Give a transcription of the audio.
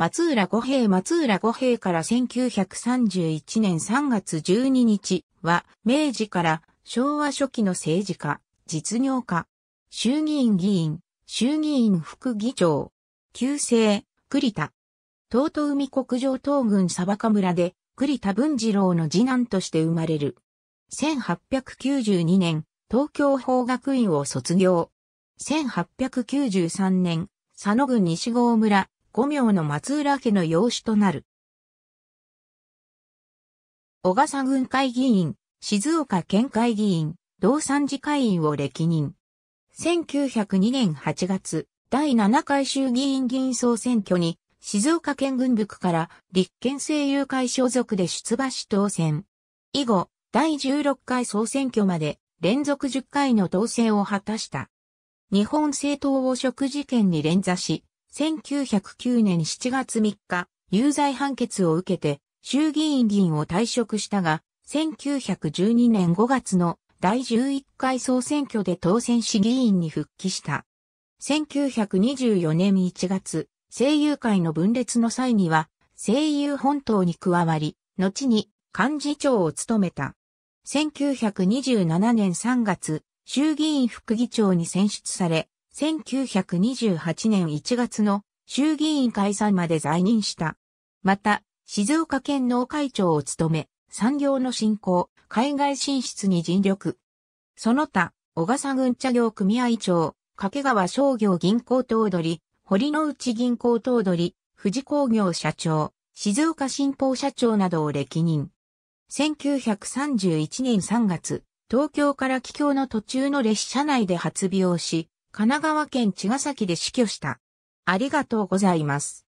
松浦五平松浦五平から1931年3月12日は、明治から昭和初期の政治家、実業家、衆議院議員、衆議院副議長、旧姓、栗田。東都海国上東軍砂漠村で、栗田文次郎の次男として生まれる。1892年、東京法学院を卒業。1893年、佐野郡西郷村、五名の松浦家の養子となる。小笠郡会議員、静岡県会議員、同参事会員を歴任。1902年8月、第7回衆議院議員総選挙に、静岡県軍部区から立憲政友会所属で出馬し当選。以後、第16回総選挙まで連続10回の当選を果たした。日本政党汚職事件に連座し、1909年7月3日、有罪判決を受けて衆議院議員を退職したが、1912年5月の第11回総選挙で当選し議員に復帰した。1924年1月、声優会の分裂の際には、声優本党に加わり、後に幹事長を務めた。1927年3月、衆議院副議長に選出され、1928年1月の衆議院解散まで在任した。また、静岡県農会長を務め、産業の振興、海外進出に尽力。その他、小笠郡茶業組合長、掛川商業銀行頭取、堀之内銀行頭取、富士工業社長、静岡新報社長などを歴任。1931年3月、東京から帰郷の途中の列車内で発病し、神奈川県茅ヶ崎で死去した。ありがとうございます。